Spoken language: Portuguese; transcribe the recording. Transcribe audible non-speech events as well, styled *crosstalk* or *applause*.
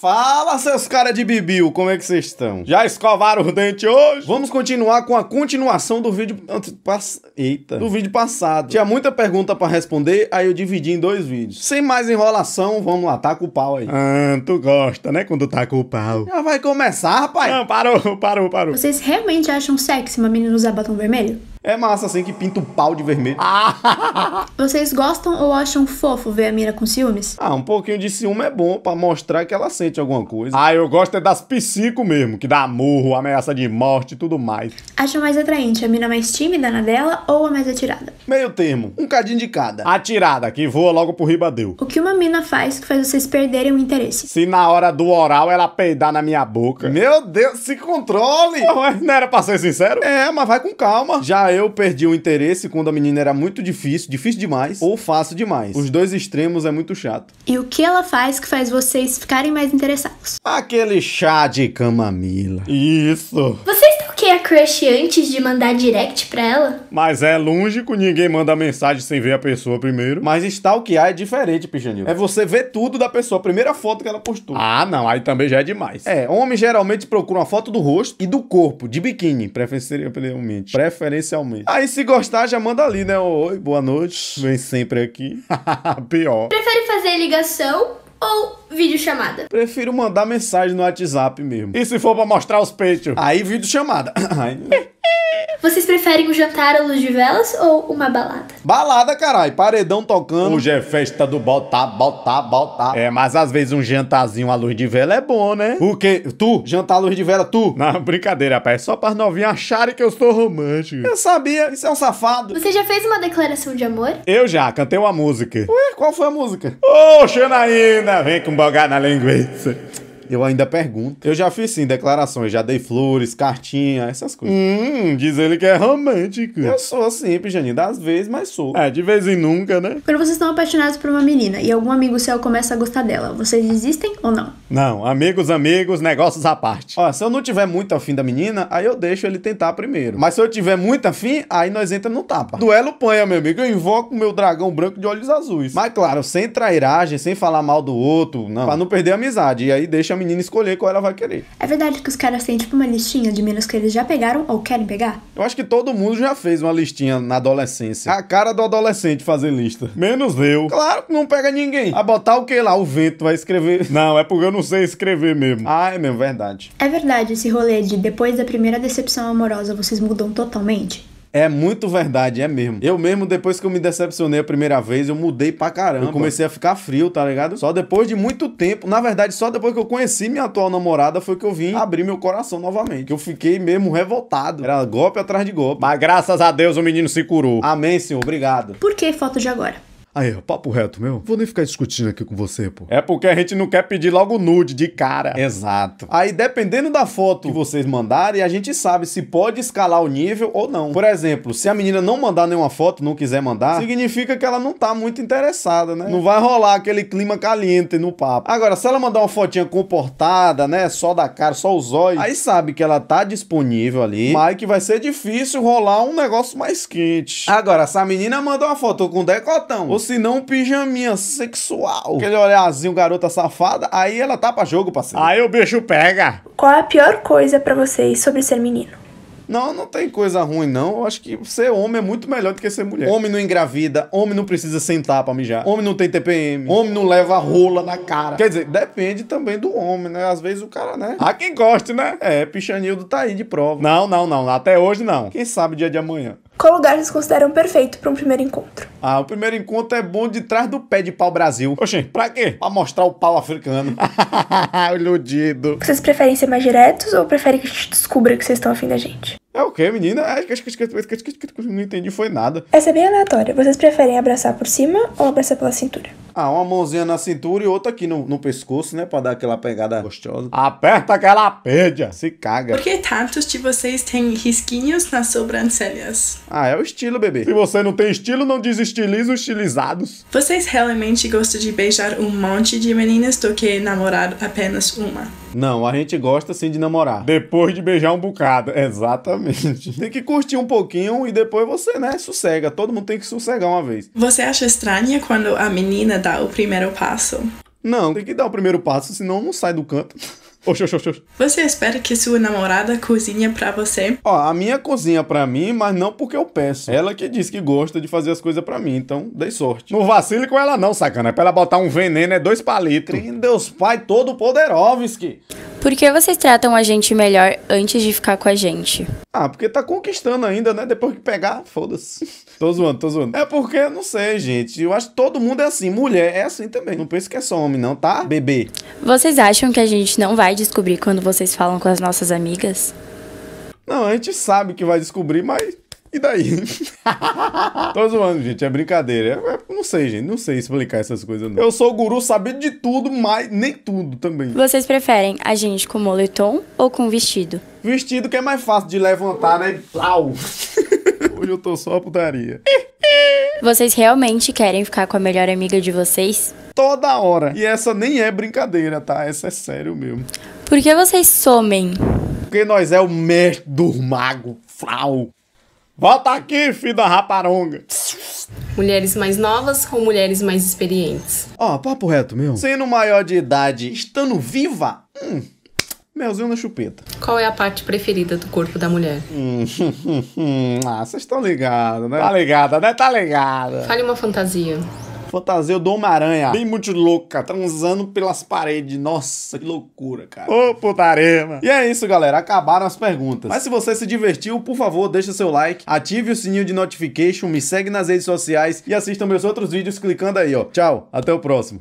Fala, seus caras de bibiu, como é que vocês estão? Já escovaram o dente hoje? Vamos continuar com a continuação do vídeo... Eita. Do vídeo passado. Tinha muita pergunta para responder, aí eu dividi em dois vídeos. Sem mais enrolação, vamos lá, taca o pau aí. Ah, tu gosta, né, quando taca o pau. Já vai começar, rapaz? Não, parou, parou, parou. Vocês realmente acham sexy uma menina usar batom vermelho? É massa, assim, que pinta o pau de vermelho. *laughs* Vocês gostam ou acham fofo ver a mina com ciúmes? Ah, um pouquinho de ciúme é bom para mostrar que ela sente alguma coisa. Ah, eu gosto é das psico mesmo, que dá murro, ameaça de morte e tudo mais. Acha mais atraente a mina mais tímida na dela ou a mais atirada? Meio termo, um cadinho de cada. Atirada, que voa logo pro ribadeu. O que uma mina faz que faz vocês perderem o interesse? Se na hora do oral ela peidar na minha boca. Meu Deus, se controle! Não era pra ser sincero? É, mas vai com calma. Já eu perdi o interesse quando a menina era muito difícil, difícil demais, ou fácil demais. Os dois extremos é muito chato. E o que ela faz que faz vocês ficarem mais interessados? Aquele chá de camamila. Isso. Você crush antes de mandar direct pra ela? Mas é longe que ninguém manda mensagem sem ver a pessoa primeiro. Mas stalkear é diferente, Pichanil. É você ver tudo da pessoa, a primeira foto que ela postou. Ah, não, aí também já é demais. É, homem geralmente procura uma foto do rosto e do corpo, de biquíni, preferencialmente. Preferencialmente. Aí se gostar, já manda ali, né? Oi, boa noite, vem sempre aqui. *laughs* Pior. Prefere fazer ligação ou videochamada? Prefiro mandar mensagem no WhatsApp mesmo. E se for pra mostrar os peitos? Aí videochamada. *laughs* Né? Vocês preferem um jantar à luz de velas ou uma balada? Balada, caralho. Paredão tocando. Hoje é festa do botá, botá, botá. É, mas às vezes um jantarzinho à luz de vela é bom, né? O quê? Tu? Jantar à luz de vela, tu? Não, brincadeira, rapaz. É só para novinhas acharem que eu sou romântico. Eu sabia. Isso é um safado. Você já fez uma declaração de amor? Eu já. Cantei uma música. Ué, qual foi a música? Ô, oh, Xanaína! ainda vem com bogar na linguiça. Eu ainda pergunto. Eu já fiz sim declarações, já dei flores, cartinha, essas coisas. Hum, diz ele que é romântico. Eu sou assim, Janine, às vezes, mas sou. É, de vez em nunca, né? Quando vocês estão apaixonados por uma menina e algum amigo seu começa a gostar dela, vocês desistem ou não? Não, amigos, amigos, negócios à parte. Ó, se eu não tiver muito afim da menina, aí eu deixo ele tentar primeiro. Mas se eu tiver muito afim, aí nós entra no tapa. Duelo panha, meu amigo, eu invoco o meu dragão branco de olhos azuis. Mas claro, sem trairagem, sem falar mal do outro, não. Pra não perder a amizade. E aí deixa menina escolher qual ela vai querer. É verdade que os caras têm tipo uma listinha de meninos que eles já pegaram ou querem pegar? Eu acho que todo mundo já fez uma listinha na adolescência. A cara do adolescente fazer lista. Menos eu. Claro que não pega ninguém. A botar o que lá? O vento vai escrever. *laughs* Não, é porque eu não sei escrever mesmo. Ah, é mesmo, verdade. É verdade esse rolê de depois da primeira decepção amorosa vocês mudam totalmente? É muito verdade, é mesmo. Eu mesmo, depois que eu me decepcionei a primeira vez, eu mudei pra caramba. Eu comecei a ficar frio, tá ligado? Só depois de muito tempo, na verdade, só depois que eu conheci minha atual namorada, foi que eu vim abrir meu coração novamente. Que eu fiquei mesmo revoltado. Era golpe atrás de golpe. Mas graças a Deus o menino se curou. Amém, senhor. Obrigado. Por que foto de agora? Aí, papo reto meu. Vou nem ficar discutindo aqui com você, pô. É porque a gente não quer pedir logo nude de cara. Exato. Aí, dependendo da foto que vocês mandarem, a gente sabe se pode escalar o nível ou não. Por exemplo, se a menina não mandar nenhuma foto, não quiser mandar, significa que ela não tá muito interessada, né? Não vai rolar aquele clima caliente no papo. Agora, se ela mandar uma fotinha comportada, né? Só da cara, só os olhos, aí sabe que ela tá disponível ali, mas que vai ser difícil rolar um negócio mais quente. Agora, se a menina mandou uma foto com decotão, ou se não, um pijaminha sexual. Aquele olharzinho garota safada, aí ela tá pra jogo, parceiro. Aí o bicho pega. Qual é a pior coisa para vocês sobre ser menino? Não, não tem coisa ruim, não. Eu acho que ser homem é muito melhor do que ser mulher. Homem não engravida, homem não precisa sentar pra mijar, homem não tem TPM, homem não leva rola na cara. Quer dizer, depende também do homem, né? Às vezes o cara, né? Há quem goste, né? É, Pichanildo tá aí de prova. Não, não, não. Até hoje não. Quem sabe dia de amanhã. Qual lugar vocês consideram perfeito para um primeiro encontro? Ah, o primeiro encontro é bom de trás do pé de pau Brasil. Oxê, pra quê? Pra mostrar o pau africano. Iludido. Vocês preferem ser mais diretos ou preferem que a gente descubra que vocês estão afim da gente? É o quê, menina? Acho que não entendi foi nada. Essa é bem aleatória. Vocês preferem abraçar por cima ou abraçar pela cintura? Ah, uma mãozinha na cintura e outra aqui no, no pescoço, né? Pra dar aquela pegada gostosa. Aperta aquela pedia, se caga. Por que tantos de vocês têm risquinhos nas sobrancelhas? Ah, é o estilo, bebê. Se você não tem estilo, não desestiliza os estilizados. Vocês realmente gostam de beijar um monte de meninas do que namorar apenas uma? Não, a gente gosta sim de namorar. Depois de beijar um bocado. *laughs* Exatamente. Tem que curtir um pouquinho e depois você, né, sossega. Todo mundo tem que sossegar uma vez. Você acha estranha quando a menina dá dar o primeiro passo? Não, tem que dar o primeiro passo, senão não sai do canto. Oxe, oxe, oxe. Você espera que sua namorada cozinha para você? Ó, a minha cozinha para mim, mas não porque eu peço. Ela que diz que gosta de fazer as coisas para mim, então dei sorte. Não vacile com ela não, sacana. É pra ela botar um veneno, é dois palitos. Deus Pai Todo-Poderovski. Por que vocês tratam a gente melhor antes de ficar com a gente? Ah, porque tá conquistando ainda, né? Depois que pegar, foda-se. *laughs* tô zoando, tô zoando. É porque, não sei, gente. Eu acho que todo mundo é assim. Mulher é assim também. Não pense que é só homem, não, tá? Bebê. Vocês acham que a gente não vai descobrir quando vocês falam com as nossas amigas? Não, a gente sabe que vai descobrir, mas. E daí? *laughs* tô zoando, gente. É brincadeira. É, é não sei, gente. Não sei explicar essas coisas, não. Eu sou guru sabendo de tudo, mas nem tudo também. Vocês preferem a gente com moletom ou com vestido? Vestido que é mais fácil de levantar, né? Plau! *laughs* Hoje eu tô só a putaria. Vocês realmente querem ficar com a melhor amiga de vocês? Toda hora. E essa nem é brincadeira, tá? Essa é sério mesmo. Por que vocês somem? Porque nós é o mestre do mago, Flau. Volta aqui, filho da raparonga mulheres mais novas ou mulheres mais experientes? Ó, oh, papo reto mesmo. Sendo maior de idade, estando viva? Hum. Melzinho na chupeta. Qual é a parte preferida do corpo da mulher? Hum, hum, *laughs* hum, ah, vocês estão ligados, né? Tá ligada, né? Tá ligada. Fale uma fantasia. Fantasia do Homem-Aranha. Bem muito louca, tá transando pelas paredes. Nossa, que loucura, cara. Ô, oh, putarema. E é isso, galera. Acabaram as perguntas. Mas se você se divertiu, por favor, deixa seu like, ative o sininho de notification, me segue nas redes sociais e assista meus outros vídeos clicando aí, ó. Tchau, até o próximo.